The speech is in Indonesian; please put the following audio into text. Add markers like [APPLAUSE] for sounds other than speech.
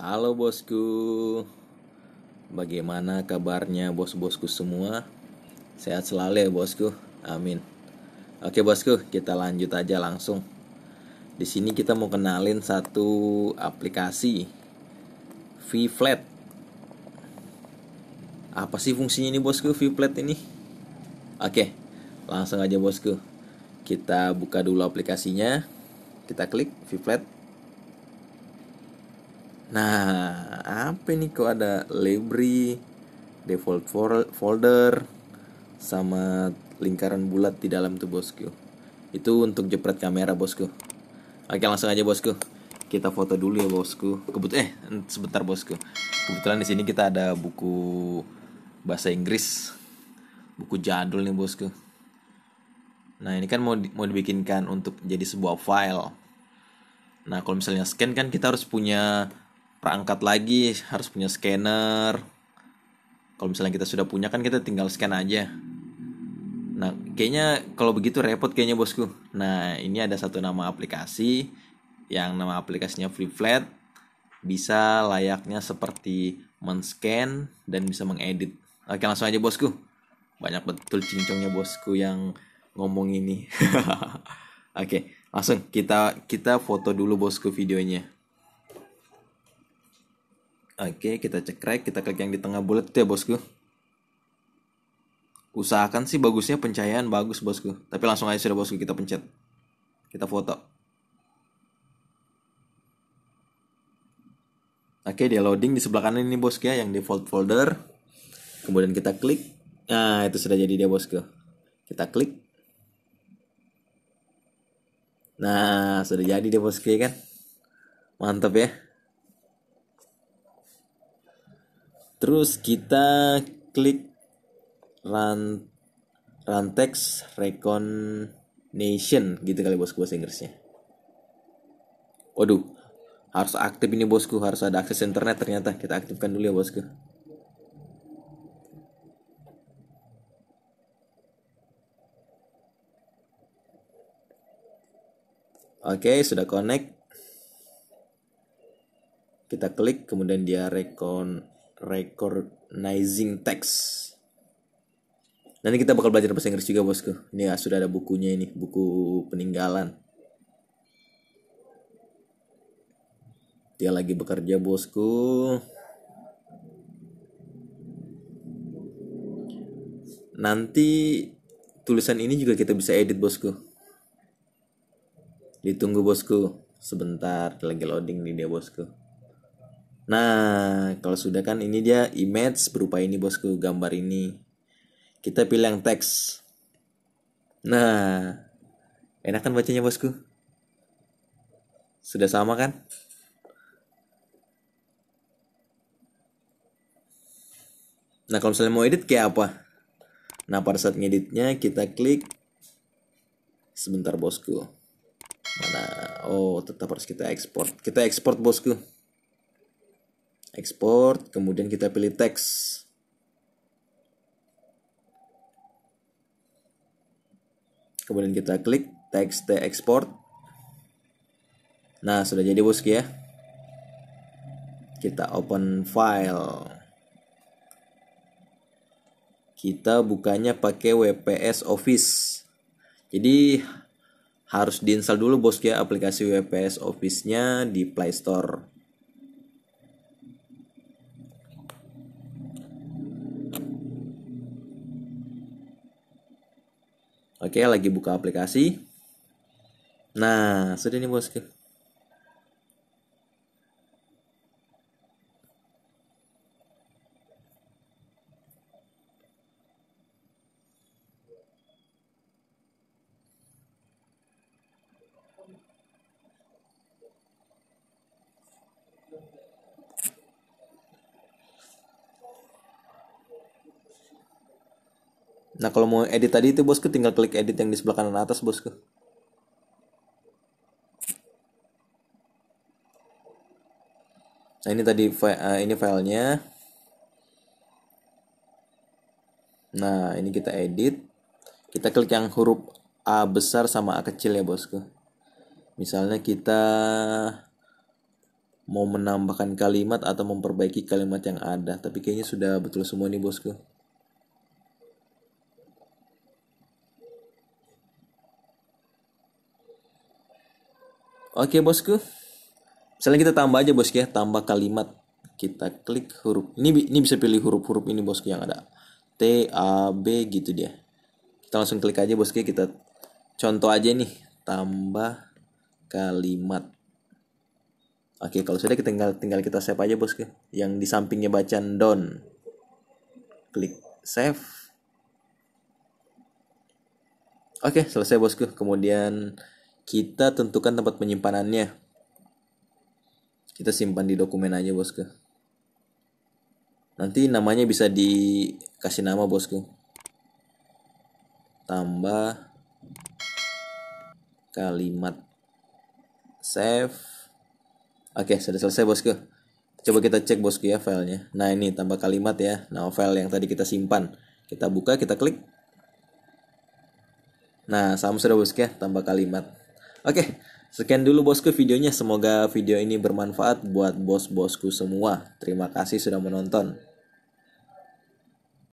Halo bosku, bagaimana kabarnya bos-bosku semua? Sehat selalu ya bosku, amin. Oke bosku, kita lanjut aja langsung. Di sini kita mau kenalin satu aplikasi VFlat. Apa sih fungsinya ini bosku VFlat ini? Oke, langsung aja bosku. Kita buka dulu aplikasinya. Kita klik VFlat. Nah, apa nih kok ada library default folder, sama lingkaran bulat di dalam tuh bosku. Itu untuk jepret kamera bosku. Oke langsung aja bosku. Kita foto dulu ya bosku. Kebut eh sebentar bosku. Kebetulan di sini kita ada buku bahasa Inggris. Buku jadul nih bosku. Nah ini kan mau di, mau dibikinkan untuk jadi sebuah file. Nah kalau misalnya scan kan kita harus punya perangkat lagi harus punya scanner kalau misalnya kita sudah punya kan kita tinggal scan aja nah kayaknya kalau begitu repot kayaknya bosku nah ini ada satu nama aplikasi yang nama aplikasinya FreeFlat bisa layaknya seperti men-scan dan bisa mengedit oke langsung aja bosku banyak betul cincongnya bosku yang ngomong ini [LAUGHS] oke langsung kita kita foto dulu bosku videonya Oke, kita cek right, kita klik yang di tengah bulat itu ya bosku. Usahakan sih bagusnya pencahayaan bagus bosku. Tapi langsung aja sudah bosku kita pencet. Kita foto. Oke, dia loading di sebelah kanan ini bosku ya yang default folder. Kemudian kita klik. Nah, itu sudah jadi dia bosku. Kita klik. Nah, sudah jadi dia bosku ya kan. Mantap ya. terus kita klik run run text recognition gitu kali bosku bahasa Inggrisnya waduh harus aktif ini bosku harus ada akses internet ternyata kita aktifkan dulu ya bosku Oke, okay, sudah connect. Kita klik, kemudian dia recon recognizing text. Nanti kita bakal belajar bahasa Inggris juga bosku. Ini ya, sudah ada bukunya ini, buku peninggalan. Dia lagi bekerja bosku. Nanti tulisan ini juga kita bisa edit bosku. Ditunggu bosku. Sebentar lagi loading nih dia bosku. Nah, kalau sudah kan ini dia image berupa ini bosku, gambar ini. Kita pilih yang teks. Nah, enak kan bacanya bosku? Sudah sama kan? Nah, kalau misalnya mau edit kayak apa? Nah, pada saat ngeditnya kita klik sebentar bosku. Mana? Oh, tetap harus kita export. Kita export bosku export, kemudian kita pilih teks. Kemudian kita klik teks the export. Nah, sudah jadi bosku ya. Kita open file. Kita bukanya pakai WPS Office. Jadi harus diinstal dulu bosku ya aplikasi WPS Office-nya di Play Store. Oke, lagi buka aplikasi. Nah, sudah nih bosku. Nah kalau mau edit tadi itu bosku tinggal klik edit yang di sebelah kanan atas bosku. Nah ini tadi uh, ini filenya. Nah ini kita edit. Kita klik yang huruf A besar sama A kecil ya bosku. Misalnya kita mau menambahkan kalimat atau memperbaiki kalimat yang ada. Tapi kayaknya sudah betul semua nih bosku. Oke bosku, misalnya kita tambah aja bosku ya, tambah kalimat. Kita klik huruf. Ini ini bisa pilih huruf-huruf ini bosku yang ada. T, A, B gitu dia. Kita langsung klik aja bosku ya, kita contoh aja nih. Tambah kalimat. Oke, kalau sudah kita tinggal tinggal kita save aja bosku. Yang di sampingnya bacaan down. Klik save. Oke, selesai bosku. Kemudian kita tentukan tempat penyimpanannya. Kita simpan di dokumen aja bosku. Nanti namanya bisa dikasih nama bosku. Tambah kalimat save. Oke, sudah selesai bosku. Coba kita cek bosku ya filenya. Nah ini tambah kalimat ya. Nah file yang tadi kita simpan. Kita buka, kita klik. Nah, sama sudah bosku ya, tambah kalimat. Oke, sekian dulu bosku videonya. Semoga video ini bermanfaat buat bos-bosku semua. Terima kasih sudah menonton.